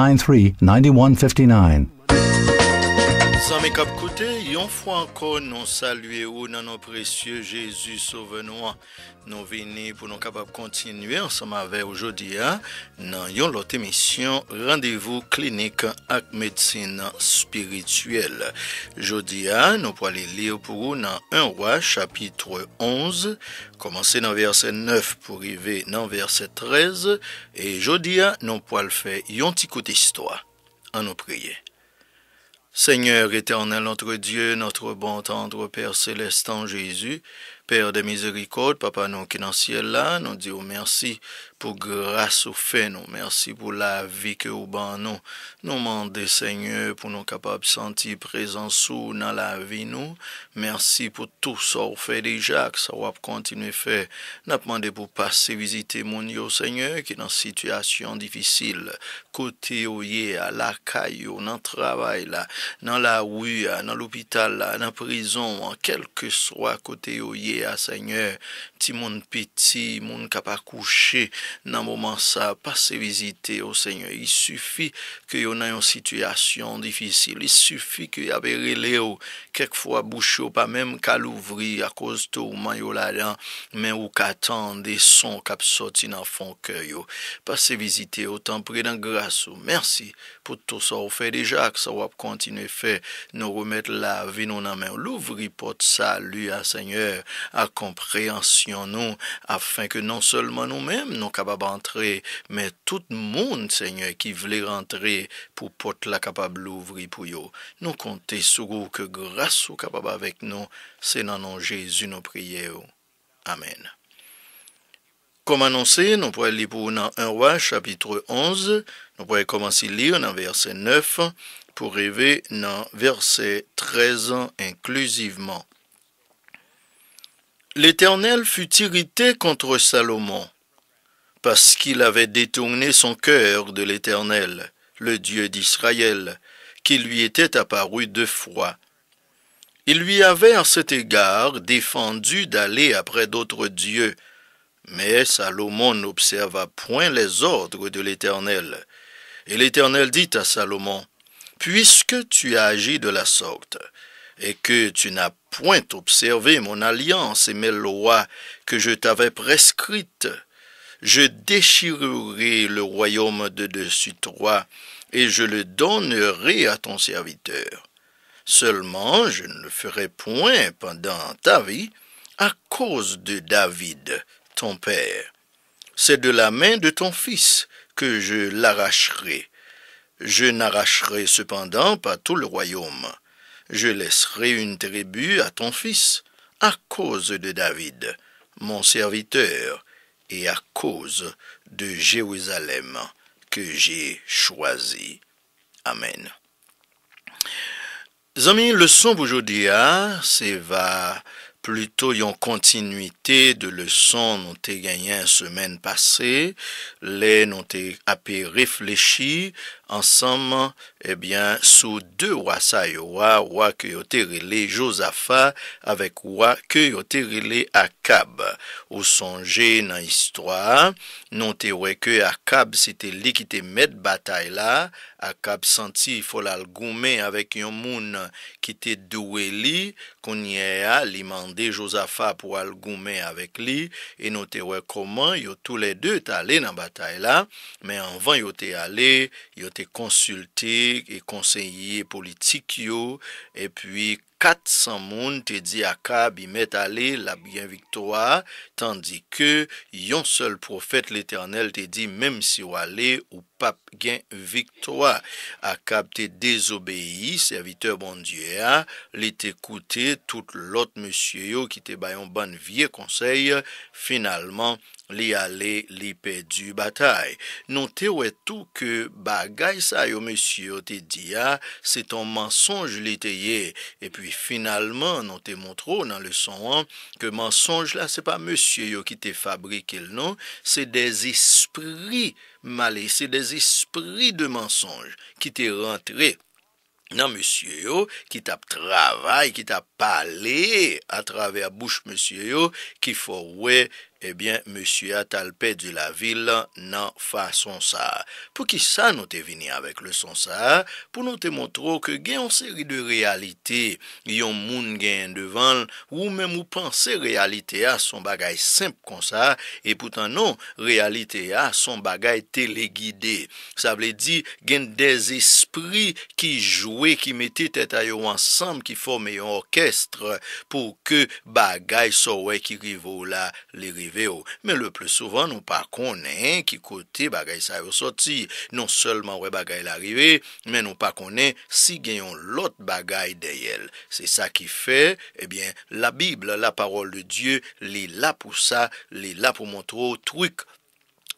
93 9159. Yon fwa anko nou salye ou nan nou presye jesu sove nou an nou vini pou nou kapap kontinue ansama ve ou jodia nan yon lot emisyon randevou klinik ak medsine spirituel. Jodia nou po ale li ou pou ou nan 1 wa chapitre 11, komanse nan verse 9 pou rive nan verse 13, e jodia nou po ale fe yon ti koute istwa. An nou priye. Seigneur éternel, notre Dieu, notre bon tendre Père céleste en Jésus, Père de miséricorde, Papa, nous qui là, nous disons merci pour grâce au fait nous merci pour la vie que vous ban nous nous seigneur pour nous capables de sentir présence sous dans la vie nous merci pour tout que vous fait déjà que ça va continuer faire n'a demandé pour passer visiter mon Dieu seigneur qui dans situation difficile côté ouyé oh, à la caille, oh, dans travail là dans la rue dans l'hôpital dans la prison en quelque soit côté ouyé oh, à seigneur petit monde petit monde capable coucher dans moment ça passer visiter au seigneur il suffit que on a une situation difficile il suffit qu'il y a réléo quelques fois bouchou pas même qu'à ouvri à cause tout la mais ou des son sons sortir dans fond cœur. passer visiter au temps près dans grâce ou merci pour tout ça vous faites déjà ça va continuer faire nous remettre la vie nous dans main l'ouvri porte ça à seigneur à compréhension nous afin que non seulement nous-mêmes mais entrer, mais tout monde Seigneur, qui voulait rentrer pour pote la capable ouvrir pour yo. Nous sous que grâce grâce capable ou nous nous nous, se Jésus nos prières Amen. Comme annoncé Nous pourrions lire pour un 1 roi, chapitre 11, Nous pourrions commencer lire lire dans verset 9, pour rêver dans verset 13 inclusivement. L'Éternel fut irrité contre Salomon, parce qu'il avait détourné son cœur de l'Éternel, le Dieu d'Israël, qui lui était apparu deux fois. Il lui avait à cet égard défendu d'aller après d'autres dieux, mais Salomon n'observa point les ordres de l'Éternel. Et l'Éternel dit à Salomon, Puisque tu as agi de la sorte, et que tu n'as point observé mon alliance et mes lois que je t'avais prescrites, je déchirerai le royaume de dessus toi, et je le donnerai à ton serviteur. Seulement je ne le ferai point pendant ta vie, à cause de David, ton père. C'est de la main de ton fils que je l'arracherai. Je n'arracherai cependant pas tout le royaume. Je laisserai une tribu à ton fils, à cause de David, mon serviteur, et à cause de Jérusalem que j'ai choisi. Amen. Amis, leçon aujourd'hui, hein, c'est va plutôt yon continuité de leçon que gagné une semaine passée. Les, n'ont été appelé réfléchir ansanman, ebyen, eh sou de wasa yo wak yo te rile Jozafa, avek wak yo te rile Akab. Ou sonje nan histwa, nou te wè ke Akab, sete li ki te met batay la, Akab senti fol al goume avek yon moun ki te douwe li, konye a, li mande Jozafa pou al goume avek li, e nou te wè koman, yo tou le de te ale nan batay la, men anvan yo te ale, yo te et et et conseiller et puis puis kat san moun te di akab imet ale lap gen viktoa tandi ke yon sol profet l'Eternel te di mem si wale ou pap gen viktoa. Akab te dezobeyi serviteur bondye a, li te koute tout lot monsye yo ki te bayon ban vie konsey, finalman li ale li pe du batay. Non te we tou ke bagay sa yo monsye yo te di a, se ton monsonj li te ye, e pi finalman nan te montrou nan le son an ke mensonj la se pa Monsiyo yo ki te fabrike el nan se des espri male, se des espri de mensonj ki te rentre nan Monsiyo yo ki te ap travay, ki te ap pale a travay a bouch Monsiyo yo ki fo wè Ebyen, M. Atalpe di la vil nan fason sa. Po ki sa nou te vini avek le son sa, pou nou te montro ke gen yon seri de realite, yon moun gen devan, ou men mou panse realite a son bagay simp kon sa, e poutan nou realite a son bagay telegide. Sa vle di gen dez espri ki jwe ki meti teta yo ansam ki fome yon orkestre pou ke bagay sowe ki rivola le rivola. Men le ple souvan nou pa konen ki kote bagay sa yo soti. Non solman wè bagay la rive, men nou pa konen si genyon lot bagay dey el. Se sa ki fe, ebyen eh la Bible, la parol de Dieu, li la pou sa, li la pou montre ou trik.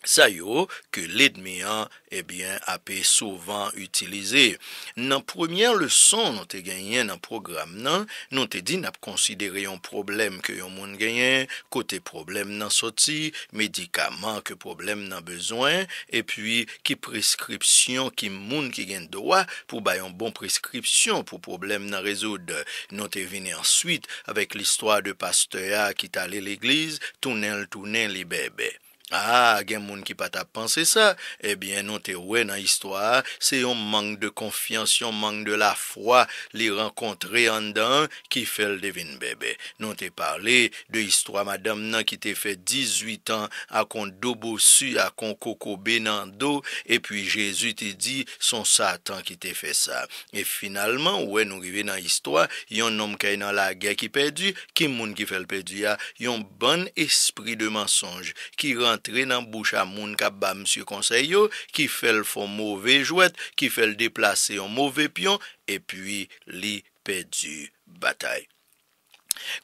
Sa yo, ke ledmian, ebyen, apè souvan utilize. Nan premier le son nou te genyen nan program nan, nou te di nap konsidere yon problem ke yon moun genyen, kote problem nan soti, medikaman ke problem nan bezwen, e pwi ki preskripsyon ki moun ki gen doa pou bayon bon preskripsyon pou problem nan rezoud. Nou te vene answit avek listwa de pastoya ki tale l'eglize, tounen l tounen li bebe. Ah, gen moun ki pata panse sa, ebyen nou te wè nan istwa, se yon mank de konfiansyon, mank de la fwa, li renkontre reyandan ki fel devin bebe. Nou te parle de istwa madame nan ki te fe 18 an akon dobo su, akon koko be nan do, e pwi jesu te di, son satan ki te fe sa. E finalman, wè nou rive nan istwa, yon nom kay nan la gè ki pedu, ki moun ki fel pedu ya, yon ban espri de mensonj, ki rent tre nan boucha moun ka ba msye konseyo, ki fel fon mouve jwet, ki fel deplase yon mouve pyon, e pwi li pe du batay.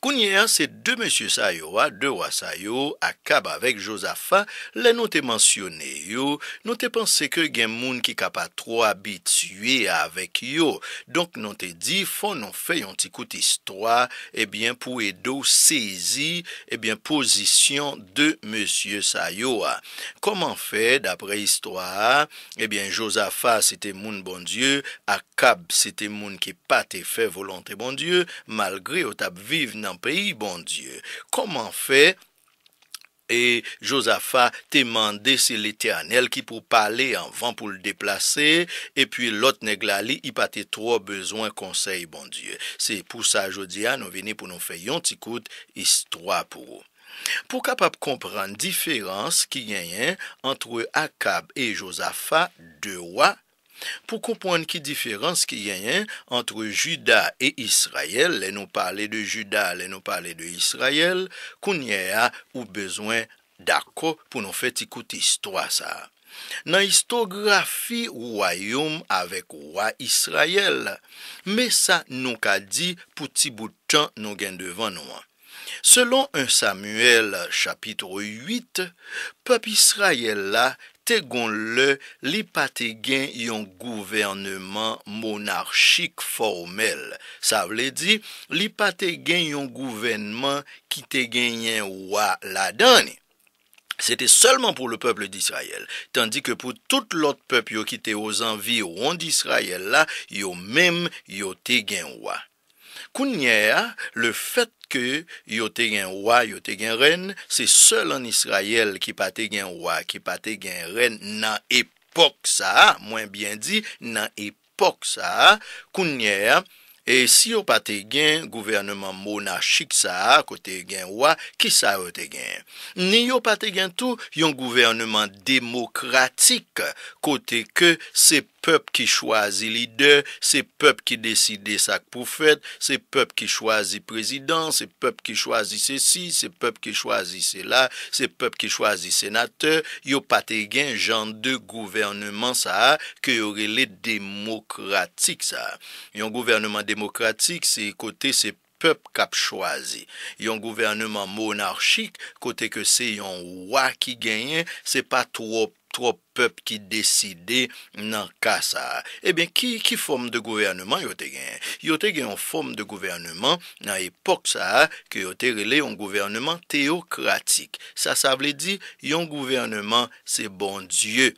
Kounye an se de monsye sa yo a, de wa sa yo, akab avek josa fa, le nou te monsyone yo, nou te panse ke gen moun ki ka pa tro abitye avek yo. Donk nou te di, fon nou fe yon ti kout istwa, ebyen pou edou sezi, ebyen posisyon de monsye sa yo a. Koman fe, dapre istwa a, ebyen josa fa se te moun bon dieu, akab se te moun ki pa te fe volante bon dieu, malgre yo tab vi. nan peyi, bon dieu. Koman fe, e Josafa te mande se l'Eternel ki pou pale an van pou l'deplase, e pi lot neglali, i pa te tro bezoan konsey, bon dieu. Se pou sa jodia, nou vene pou nou fe yon ti kout, is troa pou ou. Pou kapap kompran diferans ki genyen antre akab e Josafa de wak, pou koupon ki diferans ki yenyen antre juda e Israel le nou pale de juda, le nou pale de Israel kounye a ou bezwen dako pou nou fet ikouti istwa sa. Nan istografi woyoum avek woy Israel me sa nou ka di pou ti boutan nou gen devan nou. Selon un Samuel chapitro 8 pep Israel la Tegon le, li pa te gen yon gouvernement monarchik formel. Sa vle di, li pa te gen yon gouvernement ki te gen yen wwa la dani. Sete solman pou le peple di Israel. Tandi ke pou tout lot pepe yo ki te ozan vi yon di Israel la, yo mem yo te gen wwa. Kounye, le fet ke yo te gen wwa, yo te gen ren, se sol an Israel ki pa te gen wwa, ki pa te gen ren nan epok sa, mwen byen di, nan epok sa, kounye, e si yo pa te gen gouvernement monachik sa, kote gen wwa, ki sa yo te gen. Ni yo pa te gen tou yon gouvernement demokratik kote ke se pati. Pöp ki chwazi lider, se pöp ki deside sak pou fèt, se pöp ki chwazi prezident, se pöp ki chwazi se si, se pöp ki chwazi se la, se pöp ki chwazi senate, yo pate gen jan de gouvernement sa, ke yorele demokratik sa. Yon gouvernement demokratik, se kote se pöp kap chwazi. Yon gouvernement monarchik, kote ke se yon wak ki genyen, se pa trop. pep ki deside nan ka sa. E ben ki fom de gouvernman yo te gen? Yo te gen yon fom de gouvernman nan epok sa ke yo te rele yon gouvernman teokratik. Sa sa vle di, yon gouvernman se bon dieu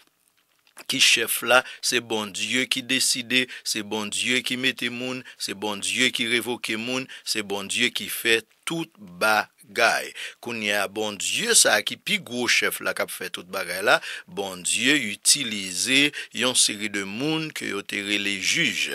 ki chef la, se bon dieu ki deside, se bon dieu ki mete moun, se bon dieu ki revoke moun, se bon dieu ki fe tout bak. Gaye, konye a bondye sa a ki pi gwo chef la kap fe tout bagay la, bondye utilize yon seri de moun ke yo tere le juj.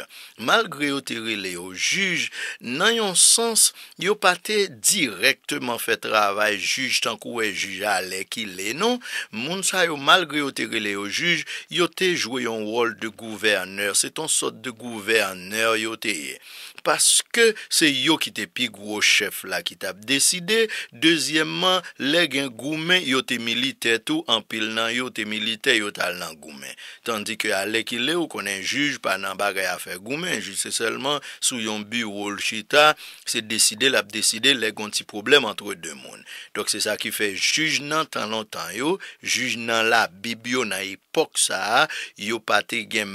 Malgre yo tere le yo juj, nan yon sens, yo pa te direktman fe travay juj tankou e juj ale ki le non, moun sa yo malgre yo tere le yo juj, yo te jwe yon wol de gouverneur, se ton sot de gouverneur yo te ye. paske se yo ki te pi gwo chef la ki te ap deside, dezyemman, le gen goumen yo te milite tou, anpil nan yo te milite yo tal nan goumen. Tandik yo a lekile ou konen juj pa nan bagay afe goumen, jise selman sou yon bi ou ol chita, se deside la ap deside le gonti problem antre de moun. Dok se sa ki fe juj nan tan lon tan yo, juj nan la bibyo nan ipok sa, yo pati gen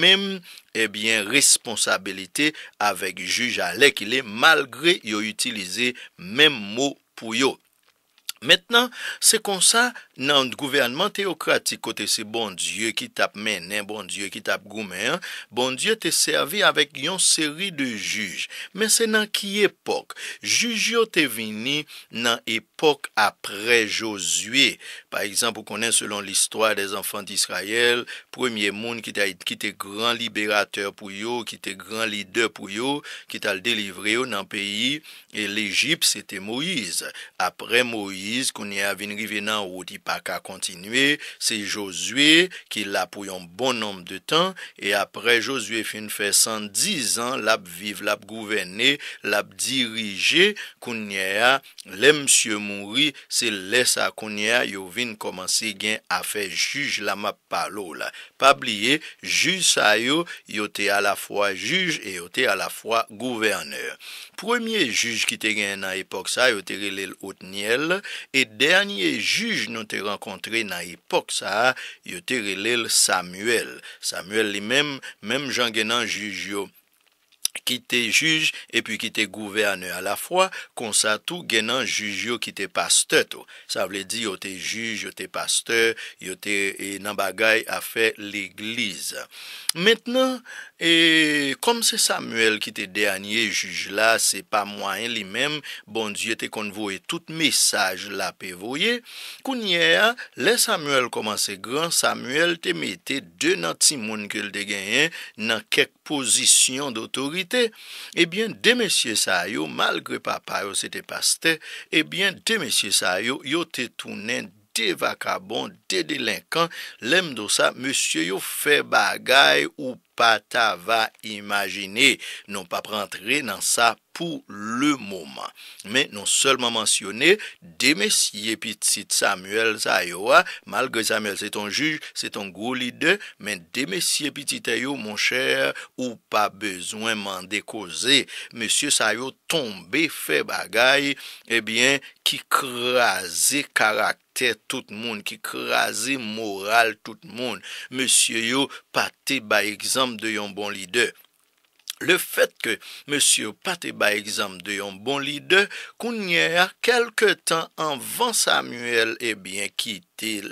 menm, Ebyen, eh responsabilite avek juj Alekile malgre yo utilize menm mou pou yo. Metnan, se konsa nan gouveranman teokratik Kote se bon dieu ki tap menen Bon dieu ki tap goumen Bon dieu te serve avèk yon seri de juj Men se nan ki epok Juj yo te vini nan epok apre Josue Par exemple, ou konen selon l'histoire des enfants d'Israël Premier monde ki te gran liberateur pou yo Ki te gran leader pou yo Ki te al delivre yo nan peyi E l'Egypte, se te Moïse Apre Moïse Kounye a vin rive nan ou di pa ka kontinue Se Josue ki la pou yon bon nom de tan E apre Josue fin fe 110 an Lap viv, lap gouverne, lap dirije Kounye a, le msye mounri se lesa Kounye a yo vin komanse gen a fe juj la map palo la Pabliye, juj sa yo Yo te a la fwa juj e yo te a la fwa gouverneur Premye juj ki te gen nan epok sa Yo te rilel ot nyele E denye juj nou te renkontre nan epok sa a, yo te relel Samuel. Samuel li menm, menm jan genan juj yo. Ki te juj, epi ki te gouverne a la fwa, konsa tou genan juj yo ki te paste to. Sa vle di yo te juj, yo te paste, yo te e nan bagay a fe l'eglize. Metnen... E kom se Samuel ki te denye juj la, se pa mwen li men, bon diye te konvoye tout mesaj la pevoye, kounye a, le Samuel koman se gran, Samuel te mette de nan ti moun ke l de genyen nan kek posisyon d'otorite, ebyen eh de mesye sa yo, malgre papa yo se te paste, ebyen eh de mesye sa yo, yo te tounen de vakabon, de delinkan, lem do sa, mesye yo fe bagay ou pape. Bata va imajine, non pa prentre nan sa pou le mouman. Men, non selman mansyone, demesye pitit Samuel sa yo a, malge Samuel se ton juj, se ton goulide, men demesye pitit a yo, mon chèr, ou pa bezwen man dekoze, monsye sa yo tombe fe bagay, ebyen eh ki kraze karak. tout moun, ki krasi moral tout moun. Monsie yo pati ba egzam de yon bon lider. Le fet ke monsie yo pati ba egzam de yon bon lider, koun nye a kelke tan anvan Samuel e bien kit.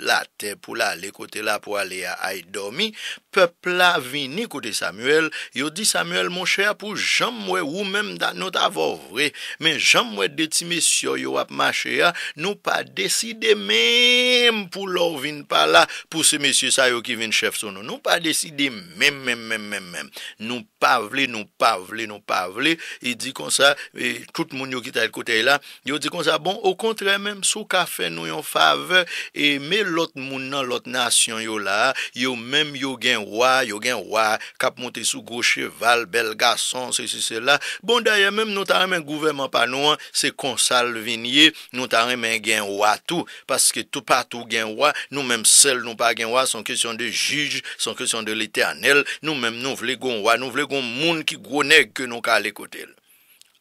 la te pou la le kote la pou ale a a idomi, pepla vini kote Samuel, yo di Samuel, mon chè ya pou jamwe ou mem dan nou t'avore, men jamwe de ti mesye yo ap ma chè ya nou pa deside mem pou lor vin pa la pou se mesye sa yo ki vin chèf son nou, nou pa deside mem, mem, mem, mem nou pavle, nou pavle nou pavle, e di kon sa e, tout moun yo ki ta el kote la yo di kon sa, bon, o kontre mem, sou kafe nou yon fave, e Mè lòt moun nan lòt nasyon yo la, yo mèm yo genwa, yo genwa, kap Montessou, Groscheval, Belgason, sè sè sè la Bon dayè mèm nou ta remen gouvernman pa nou an, se konsal viniye, nou ta remen genwa tou Paske tou patou genwa, nou mèm sel nou pa genwa, son kèsyon de jij, son kèsyon de l'iternel Nou mèm nou vle gonwa, nou vle gon moun ki gwenèk ke nou ka lè kote lè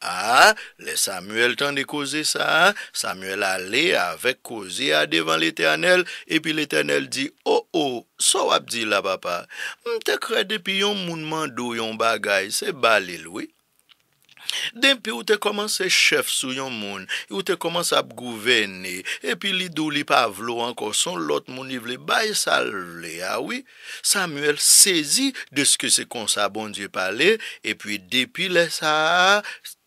Ha, le Samuel tan de koze sa, ha, Samuel ale avek koze ya devan l'Eternel, epi l'Eternel di, o, oh, o, oh, so ap di la, papa, mte krede pi yon mounman do yon bagay, se balil, wè. Dempi ou te komanse chef sou yon moun, ou te komanse ap gouvene, epi li do li pavlo anko son, lot mounivle, bay sal lè, ha, wè.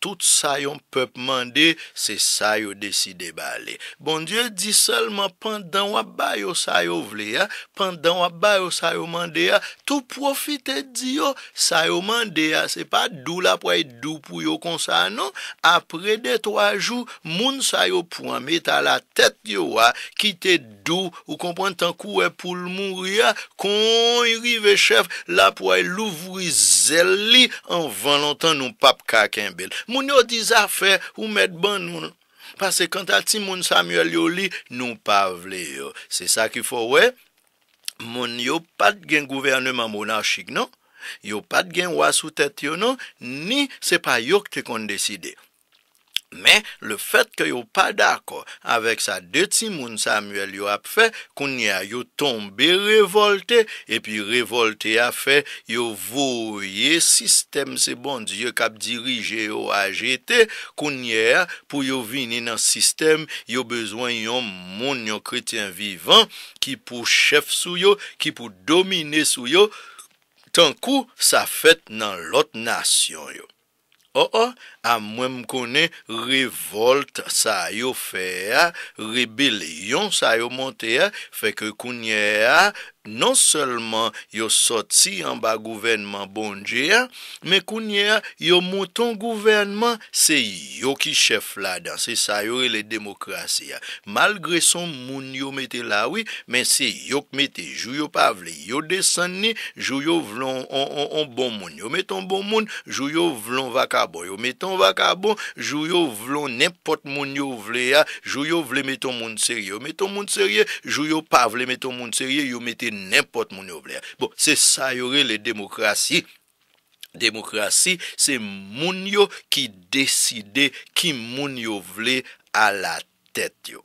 tout sa yon pep mande, se sa yon deside bali. Bon, diye di selman, pandan wap bayo sa yon vle ya, eh, pandan wap bayo sa yon mande ya, eh, tou profite diyo, sa yon mande ya, eh, se pa dou la pou ay dou pou yon konsa, non, apre de to a jou, moun sa yon pou anmeta la tet yo a, kite dou, ou kompwantan kou e pou lmoun ria, kon yon rive chef, la pou ay louvri zel li, an van lontan nou pap kaken bel. Moun yo di zafè, ou mèd ban nou. Pase konta ti moun Samuel yo li, nou pa vle yo. Se sa ki fò wè, moun yo pat gen gouverneman mounachik nou. Yo pat gen wò sou tèt yo nou. Ni se pa yok te kon deside. Men, le fet ke yo pa dako, avek sa deti moun Samuel yo ap fe, kounye yo tombe revolte, epi revolte a fe, yo voye sistem se bon, diyo kap dirije yo agete, kounye pou yo vini nan sistem, yo bezwen yo moun yo kretien vivan, ki pou chef sou yo, ki pou domine sou yo, tan kou sa fet nan lot nasyon yo. O, oh, o, oh, a mwen mkounen, rivolt sa yo fe ya, rebilyon sa yo monte ya, fek yo kounye ya, non selman yo sot si an ba gouvenman bonje ya men kounye ya, yo moun ton gouvenman, se yo ki chef la dan, se sa yore le demokrasi ya, malgre son moun yo mette lawi, men se yok mette, jou yo pa vle, yo desan ni, jou yo vlon bon moun, jou metton bon moun jou yo vlon vakabo, jou metton vakabo jou yo vlon, nempot moun yo vle ya, jou yo vle metton moun serye, jou metton moun serye jou yo pa vle metton moun serye, jou mette Bon, se sa yore le demokrasi, demokrasi se moun yo ki deside ki moun yo vle a la tet yo.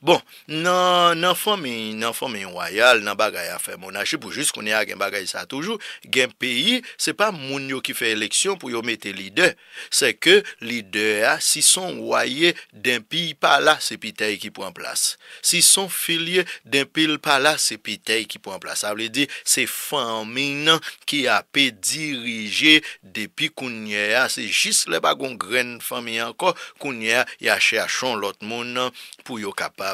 Bon, nan fami, nan fami yon wayal, nan bagay a fe monache pou jis kouni a gen bagay sa toujou, gen peyi, se pa moun yo ki fe eleksyon pou yo mette lide, se ke lide a, si son waye den pi pala, se pi tey ki pou an plas. Si son filye den pil pala, se pi tey ki pou an plas. Sa vle di, se fami nan ki a pe dirije depi kouni a, se jis le pa goun gren fami an ko, kouni a, ya che a chon lot moun nan pou yo kapa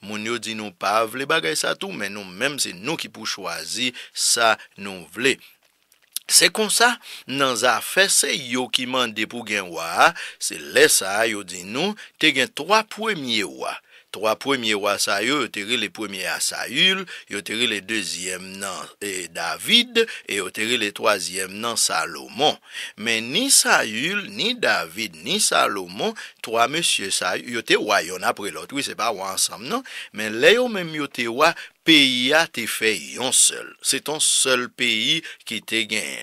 Mwen yo di nou pa vle bagay sa tou Men nou menm se nou ki pou chwazi sa nou vle Se konsa nan za fese yo ki mande pou gen waa Se lesa yo di nou te gen 3 pwemye waa Troa premye wa sa yo, yo teri le premye a sa yul, yo teri le dezyem nan David, yo teri le tozyem nan Salomon. Men ni sa yul, ni David, ni Salomon, troa monsye sa yul, yo teri yon apre lot. Oui, se pa wansam nan, men le yo menm yo teri wa, peyi a te fe yon sel. Se ton sel peyi ki te gen.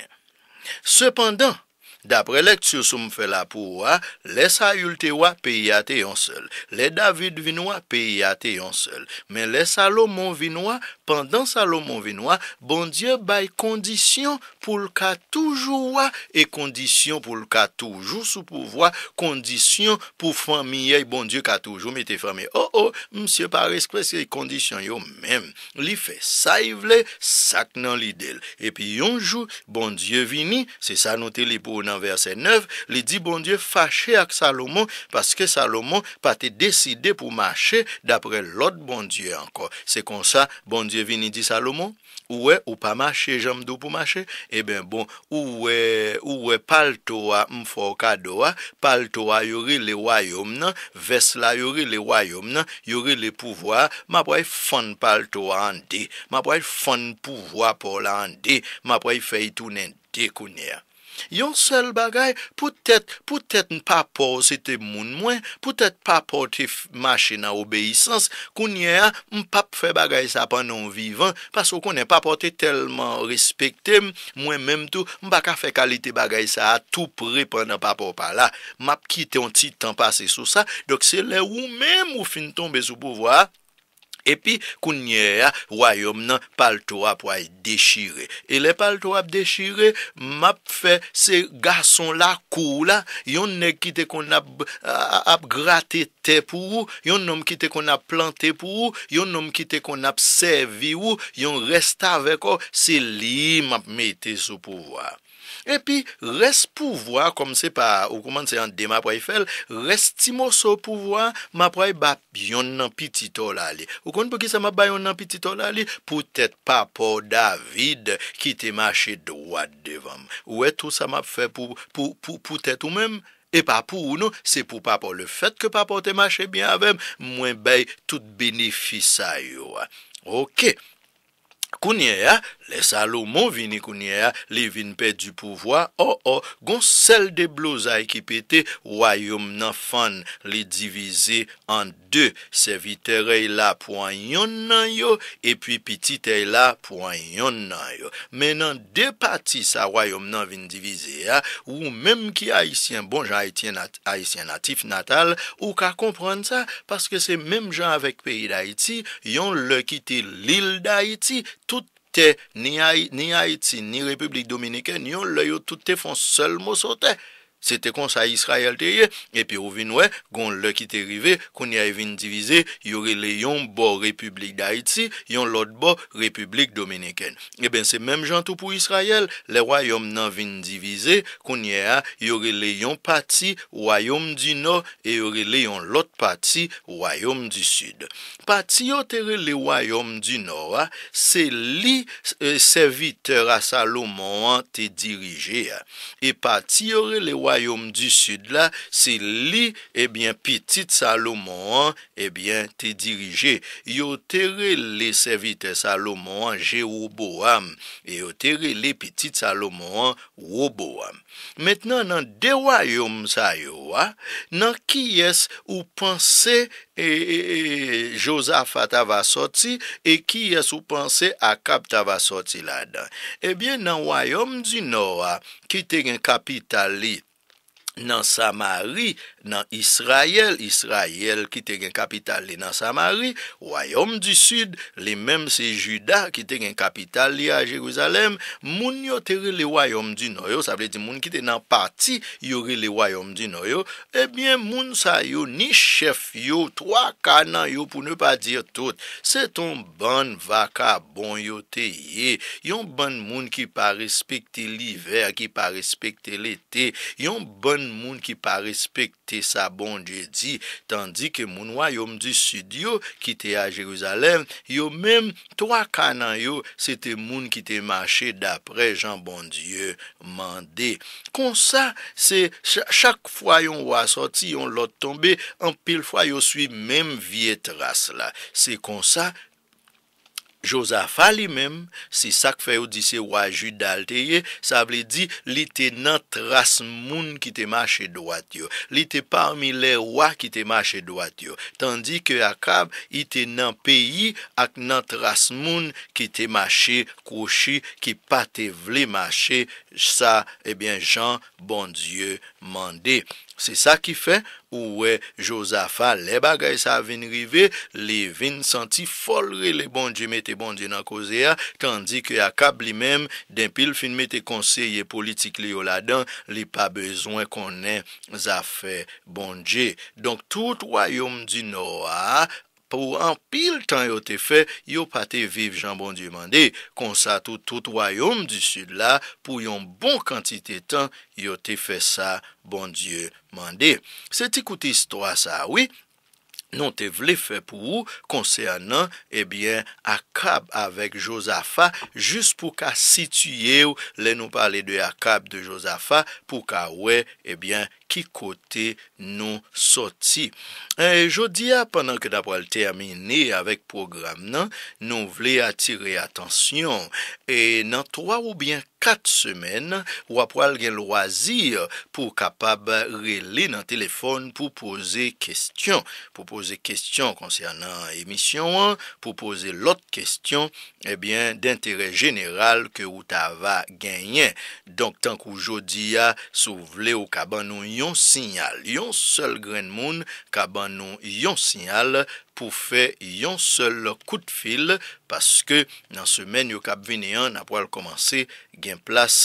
Sependan, Dapre lèk tsyosoum fè la pou wè, lè sa yulte wè, pe yate yon sel. Lè David vin wè, pe yate yon sel. Men lè Salomon vin wè, pandan Salomon vin wè, bondye bay kondisyon pou l'ka toujou wè, e kondisyon pou l'ka toujou sou pou wè, kondisyon pou fami yè, e bondye ka toujou mette fami. Oh oh, msye par espresse yon kondisyon yo men, li fè sa yvle, sak nan li del. E pi yonjou, bondye vini, se sa nou telepona, verset 9, il dit « bon Dieu, fâché avec Salomon parce que Salomon pas te décidé pour marcher d'après l'autre bon Dieu encore. » C'est comme ça, « bon Dieu, vini dit Salomon, ouais, ou pas marcher, j'amdou d'où pour marcher Eh bien, bon, ouwe, ouwe pal towa mfo kadowa, pal towa yori le royaume, nan, ves la yori le royaume, nan, yori le pouvoir, ma pou fon pal towa an ma fon pouvoi pou la an de, ma pou de Yon sel bagay, pou tèt, pou tèt n pa po zite moun mwen, pou tèt pa po te mache nan obeysans, kounye a, m pa po fe bagay sa pan non nan vivan, pasou konen pa po te telman respekte, mwen menm tou, m pa ka fe kalite bagay sa a tou pre pan nan pa po pala. M ap kite yon ti tan pase sou sa, dok se le ou menm ou fin ton bezou pou vwa. Epi, kounye ya, wayom nan pal to ap way dechire. E le pal to ap dechire, map fe se gason la kou la, yon ne kite kon ap gratete pou ou, yon nom kite kon ap plante pou ou, yon nom kite kon ap sevi ou, yon resta veko, se li map mete sou pou wak. Epi, res pou vwa, kom se pa, ou kouman se an de ma pou e fel, res ti mo sou pou vwa, ma pou e ba yon nan piti to la li. Ou kon pou ki sa ma bay yon nan piti to la li, pou tèt pa pou David ki te mache dwa devan. Ou e tou sa ma pou fè pou tèt ou men, e pa pou ou nou, se pou pa pou le fèt ke pa pou te mache bien avèm, mwen bay tout benefisa yo. Ok. Kounye ya, le salo moun vini kounye ya, li vin pe du pouvoi, o, oh, o, oh, gon sel de blouza ekipete, woyom nan fan li divize an de, se viterey la pou an yon nan yo, e pi pititey la pou an yon nan yo. Menan de pati sa woyom nan vin divize ya, ou menm ki Haitien, bon jan Haitien, Haitien natif natal, ou ka kompran sa, paske se menm jan avek peyi da Haiti, yon le kite l'il da Haiti, Te, ni Haiti, ni Republik Dominikè, ni yon lè yo tout te fon, sel mò so te. Se te konsay Israel te ye, epi ou vinwe, gon lè ki te rive, konye a vin divize, yore lè yon bo Republik Daïti, yon lot bo Republik Dominikèn. Eben, se menm jantou pou Israel, lè wayom nan vin divize, konye a, yore lè yon pati wayom di nor, e yore lè yon lot pati wayom di sud. Pati yon tere lè wayom di nor, se li serviteur a Salomon te dirije, e pati yore lè wayom wayom di sud la, se li ebyen eh pitit Salomoan ebyen eh te dirije. Yo tere le servite Salomoan Jeoboam e yo tere le pitit Salomoan Woboam. Metnan nan dewayom sa yo wa, nan ki yes ou panse eh, Josafa ta va soti e ki yes ou panse Akab ta va soti la dan. Ebyen nan wayom di norwa ki te gen kapitali nan Samari, nan Israel, Israel ki te gen kapital li nan Samari, wayom di sud, li menm se Juda ki te gen kapital li a Jeruzalem, moun yo te re le wayom di noyo, sa ple di moun ki te nan parti, yo re le wayom di noyo, ebyen moun sa yo, ni chef yo, 3 kanan yo pou ne pa dir tout, se ton ban vaka bon yo te ye, yon ban moun ki pa respekte li ver, ki pa respekte le te, yon ban moun ki pa respekte sa bon die di tandi ke moun wa yo mdi sud yo kite a Jeruzalem yo menm 3 kanan yo se te moun ki te mache dapre jan bon die mande konsa se chak fwa yon wa soti yon lot tombe an pil fwa yo sui menm vie tras la se konsa Jozafa li menm, si sak feyo di se wajid dalteye, sa vle di li te nan tras moun ki te mache do atyo. Li te parmi le wak ki te mache do atyo. Tandik yo akav, li te nan peyi ak nan tras moun ki te mache kouchi ki pa te vle mache. Sa, ebyen, jan bondye mande. Se sa ki fe, ouwe, Josafa, le bagay sa vinrive, le vin santi folre le bondje mette bondje nan kozea, kandi ke akab li mem, den pil fin mette konseye politik li yo la dan, li pa bezwen konen zafè bondje. Donk tout wayom di Noah, pou an pil tan yo te fe, yo pa te vive jan bon die mande. Kon sa tout woyom di sud la, pou yon bon kantite tan, yo te fe sa bon die mande. Se ti koute istwa sa, oui, nou te vle fe pou ou, konsernan ebyen akab avek Josafa, jist pou ka situyew le nou pale de akab de Josafa, pou ka we, ebyen, ki kote nou soti. E jodia, pandan ke da pral termine avek program nan, nou vle atire atensyon. E nan 3 ou byen 4 semen, wap pral gen loazir pou kapab rele nan telefon pou pose kestyon, pou pose poser question concernant émission, pour poser l'autre question Eh d'intere general ke ou ta va genyen. Donk tank oujodi ya sou vle ou kaban nou yon sinyal. Yon sol gren moun, kaban nou yon sinyal pou fe yon sol kout fil paske nan semen yo kab vineyan apwal komanse gen plas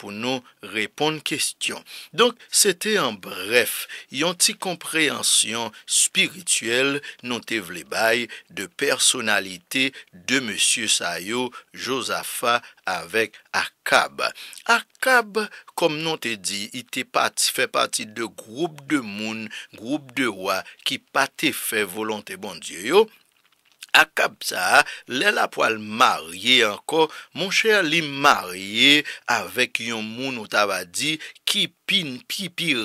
pou nou repon kestyon. Donk se te an bref, yon ti kompreansyon spirituel nou te vle bay de personalite de monsieus Ayo, Josafa avèk Akab. Akab, kom nou te di, itè pati, fè pati de groub de moun, groub de wwa, ki pati fè volante bondye yo. Akab sa, lè la pou al marye anko, moun chè al li marye avèk yon moun ou tava di, ki pati. pin, pin, pin,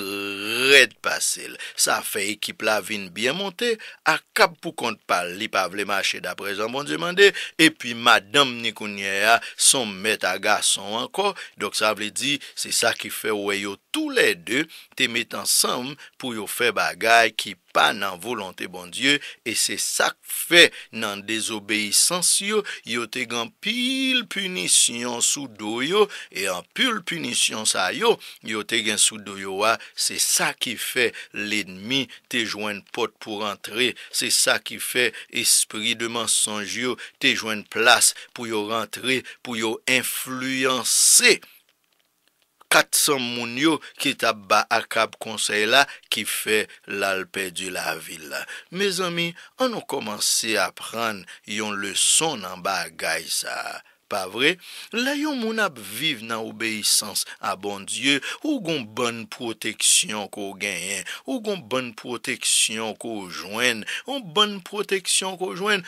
red pasel. Sa fe ekip la vin bien monte, akap pou kont pal li pa vle mache da prezon bon diemande, epi madame ni kounye a som met agason anko, dok sa vle di, se sa ki fe weyo tou le de, te met ansam pou yo fe bagay ki pa nan volonte bon die, e se sa ki fe nan dezobeysans yo, yo te gen pil punisyon sou do yo, e an pil punisyon sa yo, yo te gen Soudou yo a, se sa ki fe l'enmi, te jwen pot pou rentre, se sa ki fe espri de mensonj yo, te jwen plas pou yo rentre, pou yo influyansi. Kat son moun yo ki ta ba akab konsey la ki fe lalpe di la vil la. Me zami, an nou komanse apran yon leson an ba gaj sa. La yon moun ap vive nan obeysans a bon Diyo, ou gon bonn proteksyon ko genyen, ou gon bonn proteksyon ko jwen, ou bonn proteksyon ko jwen,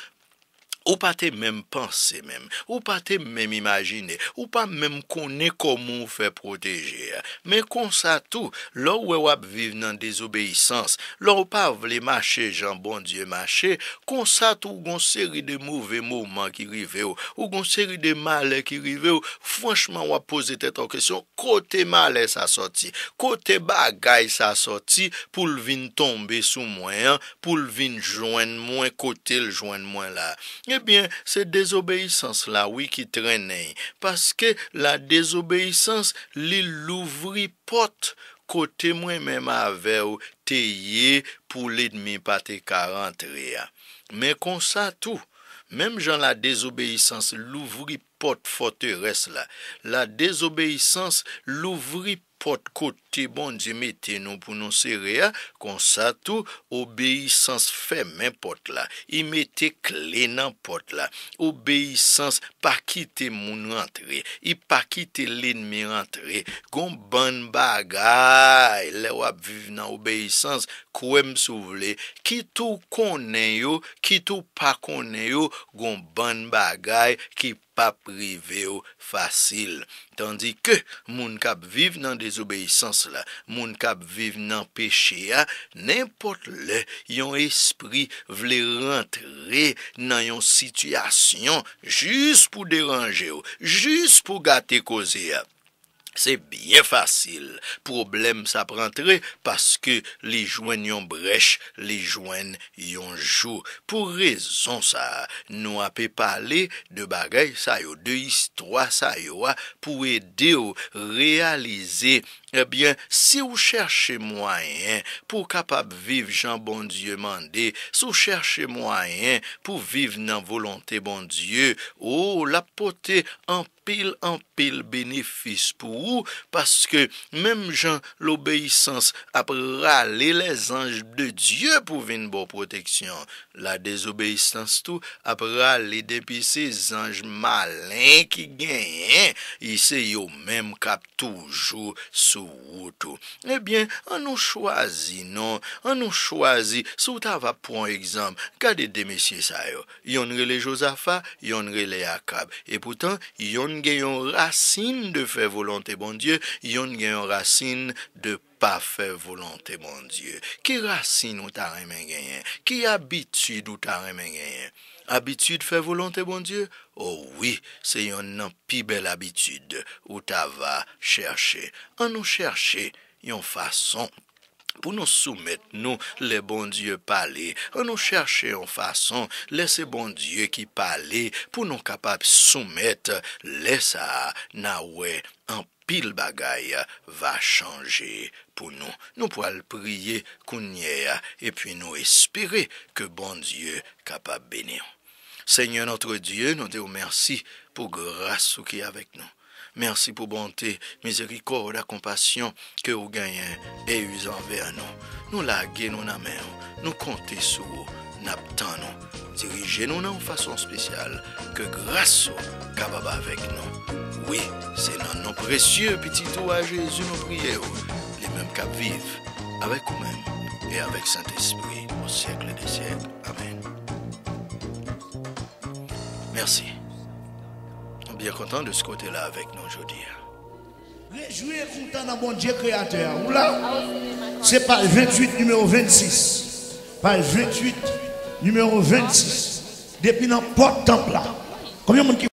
Ou pa te mèm panse mèm, ou pa te mèm imagine, ou pa mèm konè kon moun fè proteje. Mè konsa tou, lò wè wap vive nan désobeysans, lò wè wap vle mache jan bon die mache, konsa tou goun seri de mouvè mouman ki rive ou, goun seri de male ki rive ou, fwenchman wap pose tèt an kesyon, kote male sa soti, kote bagay sa soti, pou lvin tombe sou mwen, pou lvin jwen mwen, kote lvin jwen mwen la. Ebyen, se dezobeysans la wik itrennen. Paske la dezobeysans li louvri pot kote mwen menm avew teye pou li dmin pati karant reya. Men konsa tou, menm jan la dezobeysans louvri pot fote res la. La dezobeysans louvri pot kote. ti bon di mette nou pou nou se reya ah, kon sa tou obeysans fe men pot la i mette kle nan pot la obeysans pa kite moun rentre, i pa kite len mi rentre, kon ban bagay le wap vive nan obeysans kouem sou vle, ki tou konen yo, ki tou pa konen yo kon ban bagay ki pa prive yo fasil, tandi ke moun kap vive nan dez obeysans Moun kap vive nan peche, n'impote le, yon espri vle rentre nan yon sityasyon jous pou deranje ou, jous pou gate koze. Se bien fasil, problem sa prantre, paske li jwen yon brech, li jwen yon jou. Pou rezon sa, nou ap pe pale de bagay sa yo, de histwa sa yo, pou ede ou realize ou. Ebyen, eh si ou chershe mwayen pou kapab viv jan bon dieu mande, si ou chershe mwayen pou viv nan volonte bon dieu, ou oh, la pote en pote, il anpil benefis pou ou paske mem jan l'obeysans apra li les anj de Diyo pou vin bo proteksyon. La desobeysans tou apra li depise zanj malen ki genyen. Ise yo mem kap toujou sou ou tou. Ebyen eh an nou chwazi non. An nou chwazi. Sou ta va pon ekzam. Kade de mesye sa yo? Yonre le Josafa, yonre le Akab. E poutan, yonre gen yon racine de fè volante bon Diyo, yon gen yon racine de pa fè volante bon Diyo. Ki racine ou ta remen genyen? Ki abitude ou ta remen genyen? Abitude fè volante bon Diyo? Oh Ouwi, se yon nan pi bel abitude ou ta va chershe. An nou chershe yon fason pour nous soumettre, nous, les bons dieux parler, nous chercher en façon, laisser bon Dieu qui parler, pour nous capables soumettre, laisser à Naoué en pile bagaille va changer pour nous. Nous pouvons prier et puis nous espérer que bon Dieu capable bénir. Seigneur notre Dieu, nous te remercions pour grâce qui est avec nous. Merci pour bonté, miséricorde, la compassion que vous gagnez et vous envers nous. Nous laguez nos mains, nous comptons sur vous, nous Dirigez-nous en façon spéciale, que grâce capable avec nous. Oui, c'est dans nos précieux petits tours à Jésus nous prions, les mêmes cap vivent avec vous-même et avec Saint-Esprit au siècle des siècles. Amen. Merci bien content de ce côté-là avec nous aujourd'hui. Réjouis content dans bon Dieu créateur. là, c'est par 28 numéro 26. Par 28 numéro 26. Depuis n'importe porte temple là. Combien de monde qui